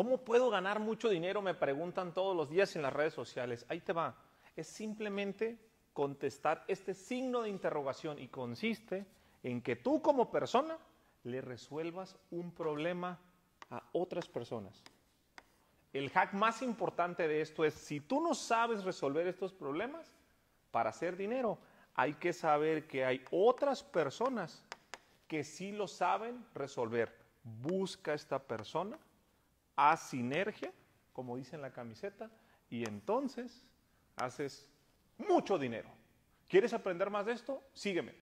¿Cómo puedo ganar mucho dinero? Me preguntan todos los días en las redes sociales. Ahí te va. Es simplemente contestar este signo de interrogación y consiste en que tú como persona le resuelvas un problema a otras personas. El hack más importante de esto es, si tú no sabes resolver estos problemas, para hacer dinero hay que saber que hay otras personas que sí lo saben resolver. Busca a esta persona haz sinergia, como dice en la camiseta, y entonces haces mucho dinero. ¿Quieres aprender más de esto? Sígueme.